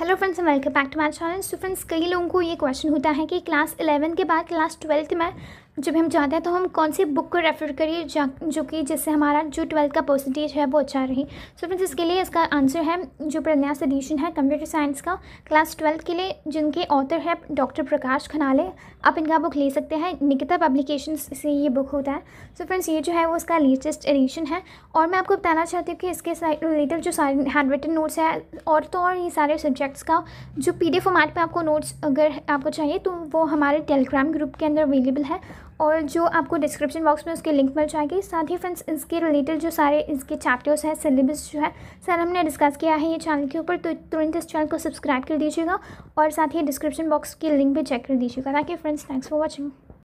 hello friends and welcome back to my channel so friends कई लोगों को ये क्वेश्चन होता है कि क्लास इलेवन के बाद क्लास ट्वेल्थ में जब हम चाहते हैं तो हम कौन सी बुक को रेफ़र करिए जो कि जिससे हमारा जो ट्वेल्थ का परसेंटेज है वो अच्छा रहे सो फ्रेंड्स इसके लिए इसका आंसर है जो प्रन्यास एडिशन है कंप्यूटर साइंस का क्लास ट्वेल्थ के लिए जिनके ऑथर है डॉक्टर प्रकाश खनाले आप इनका बुक ले सकते हैं निकिता पब्लिकेशन से ये बुक होता है सो so फ्रेंड्स ये जो है वो इसका लेटेस्ट एडिशन है और मैं आपको बताना चाहती हूँ कि इसके रिलेटेड जो सारे हैंड रिटन नोट्स है और तो और ये सारे सब्जेक्ट्स का जो पी फॉर्मेट में आपको नोट्स अगर आपको चाहिए तो वो हमारे टेलीग्राम ग्रुप के अंदर अवेलेबल है और जो आपको डिस्क्रिप्शन बॉक्स में उसकी लिंक मिल जाएगी साथ ही फ्रेंड्स इसके रिलेटेड जो सारे इसके चैप्टर्स हैं सिलेबस जो है सर हमने डिस्कस किया है ये चैनल के ऊपर तो तुरंत इस चैनल को सब्सक्राइब कर दीजिएगा और साथ ही डिस्क्रिप्शन बॉक्स की लिंक भी चेक कर दीजिएगा ताकि फ्रेंड्स थैंक्स फॉर वॉचिंग